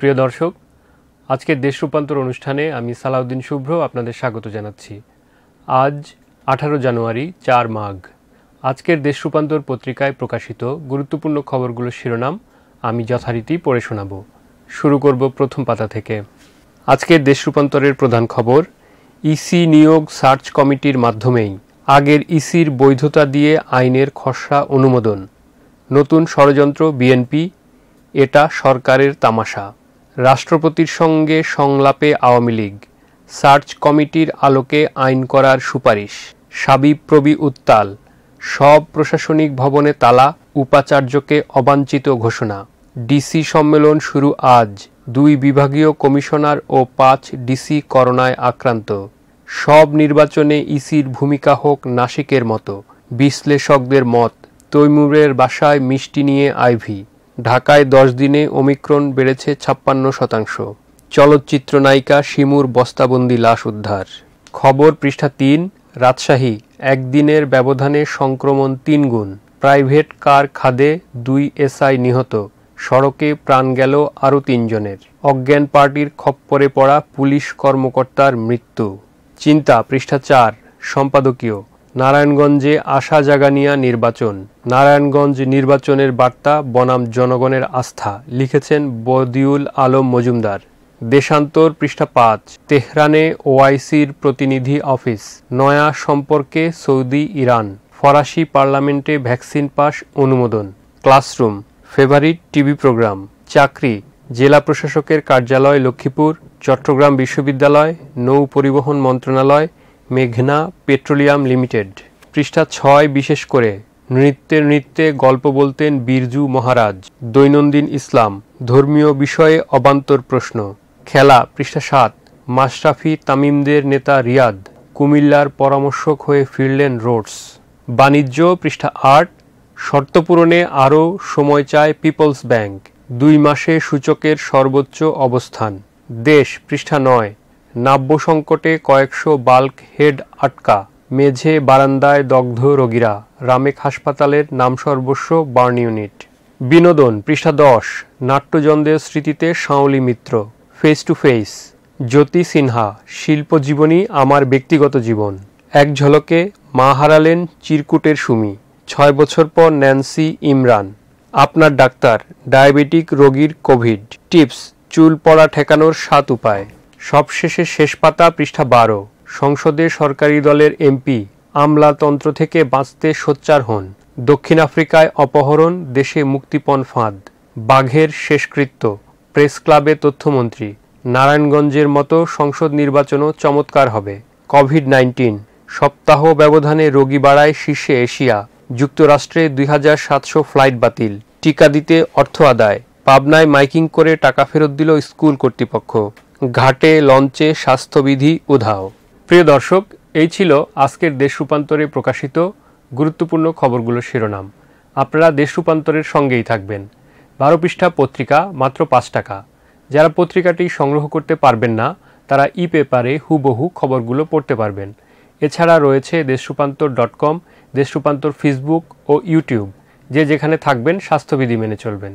প্রিয় দর্শক আজকের দেশ রূপান্তর অনুষ্ঠানে আমি সালাউদ্দিন শুভ্র আপনাদের স্বাগত জানাচ্ছি আজ আঠারো জানুয়ারি চার মাঘ আজকের দেশ রূপান্তর পত্রিকায় প্রকাশিত গুরুত্বপূর্ণ খবরগুলোর শিরোনাম আমি যথারীতি পড়ে শোনাব শুরু করব প্রথম পাতা থেকে আজকের দেশ রূপান্তরের প্রধান খবর ইসি e নিয়োগ সার্চ কমিটির মাধ্যমেই আগের ইসির e বৈধতা দিয়ে আইনের খসড়া অনুমোদন নতুন ষড়যন্ত্র বিএনপি এটা সরকারের তামাশা রাষ্ট্রপতির সঙ্গে সংলাপে আওয়ামী লীগ সার্চ কমিটির আলোকে আইন করার সুপারিশ সাবিপ্রবি উত্তাল সব প্রশাসনিক ভবনে তালা উপাচার্যকে অবাঞ্ছিত ঘোষণা ডিসি সম্মেলন শুরু আজ দুই বিভাগীয় কমিশনার ও পাঁচ ডিসি করোনায় আক্রান্ত সব নির্বাচনে ইসির ভূমিকা হোক নাসিকের মতো বিশ্লেষকদের মত তৈমুরের বাসায় মিষ্টি নিয়ে আইভি ঢাকায় দশ দিনে ওমিক্রন বেড়েছে ছাপ্পান্ন শতাংশ চলচ্চিত্র নায়িকা শিমুর বস্তাবন্দি লাশ উদ্ধার খবর পৃষ্ঠা তিন রাজশাহী একদিনের ব্যবধানে সংক্রমণ তিন গুণ প্রাইভেট কার খাদে দুই এসআই নিহত সড়কে প্রাণ গেল আরও তিনজনের অজ্ঞান পার্টির খপ্পরে পড়া পুলিশ কর্মকর্তার মৃত্যু চিন্তা পৃষ্ঠা চার সম্পাদকীয় নারায়ণগঞ্জে আশা জাগানিয়া নির্বাচন নারায়ণগঞ্জ নির্বাচনের বার্তা বনাম জনগণের আস্থা লিখেছেন বদিউল আলম মজুমদার দেশান্তর পৃষ্ঠা পাঁচ তেহরানে ওআইসির প্রতিনিধি অফিস নয়া সম্পর্কে সৌদি ইরান ফরাসি পার্লামেন্টে ভ্যাকসিন পাস অনুমোদন ক্লাসরুম ফেভারিট টিভি প্রোগ্রাম চাকরি জেলা প্রশাসকের কার্যালয় লক্ষ্মীপুর চট্টগ্রাম বিশ্ববিদ্যালয় নৌ পরিবহন মন্ত্রণালয় মেঘনা পেট্রোলিয়াম লিমিটেড পৃষ্ঠা ছয় বিশেষ করে নৃত্যে নৃত্যে গল্প বলতেন বিরজু মহারাজ দৈনন্দিন ইসলাম ধর্মীয় বিষয়ে অবান্তর প্রশ্ন খেলা পৃষ্ঠা সাত মাশরাফি তামিমদের নেতা রিয়াদ কুমিল্লার পরামর্শক হয়ে ফিরলেন রোডস বাণিজ্য পৃষ্ঠা আট শর্ত পূরণে আরও সময় চায় পিপলস ব্যাংক দুই মাসে সূচকের সর্বোচ্চ অবস্থান দেশ পৃষ্ঠা নয় নাব্য সংকটে কয়েকশো বাল্ক হেড আটকা মেঝে বারান্দায় দগ্ধ রোগীরা রামেক হাসপাতালের নাম সর্বস্ব বার্ন ইউনিট বিনোদন পৃষ্ঠা দশ নাট্যজনদের স্মৃতিতে Saonli Mitra face to face Jyoti Sinha শিল্প জীবনী আমার ব্যক্তিগত জীবন এক ঝলকে মা হারালেন চিরকুটের সুমি ছয় বছর পর ন্যান্সি ইমরান আপনার ডাক্তার ডায়াবেটিক রোগীর কোভিড টিপস চুল পড়া ঠেকানোর সাত উপায় সবশেষে শেষ পাতা পৃষ্ঠা বারো সংসদে সরকারি দলের এমপি আমলাতন্ত্র থেকে বাঁচতে সোচ্চার হন দক্ষিণ আফ্রিকায় অপহরণ দেশে মুক্তিপণ ফাঁদ বাঘের শেষকৃত্য প্রেস ক্লাবে তথ্যমন্ত্রী নারায়ণগঞ্জের মতো সংসদ নির্বাচনও চমৎকার হবে কোভিড নাইন্টিন সপ্তাহ ব্যবধানে রোগী বাড়ায় শীর্ষে এশিয়া যুক্তরাষ্ট্রে দুই ফ্লাইট বাতিল টিকা দিতে অর্থ আদায় পাবনায় মাইকিং করে টাকা ফেরত দিল স্কুল কর্তৃপক্ষ ঘাটে লঞ্চে স্বাস্থ্যবিধি উধাও প্রিয় দর্শক এই ছিল আজকের দেশ রূপান্তরে প্রকাশিত গুরুত্বপূর্ণ খবরগুলোর শিরোনাম আপনারা দেশ রূপান্তরের সঙ্গেই থাকবেন বারো পৃষ্ঠা পত্রিকা মাত্র পাঁচ টাকা যারা পত্রিকাটি সংগ্রহ করতে পারবেন না তারা ই পেপারে হুবহু খবরগুলো পড়তে পারবেন এছাড়া রয়েছে দেশ রূপান্তর ডট কম দেশ রূপান্তর ফেসবুক ও ইউটিউব যে যেখানে থাকবেন স্বাস্থ্যবিধি মেনে চলবেন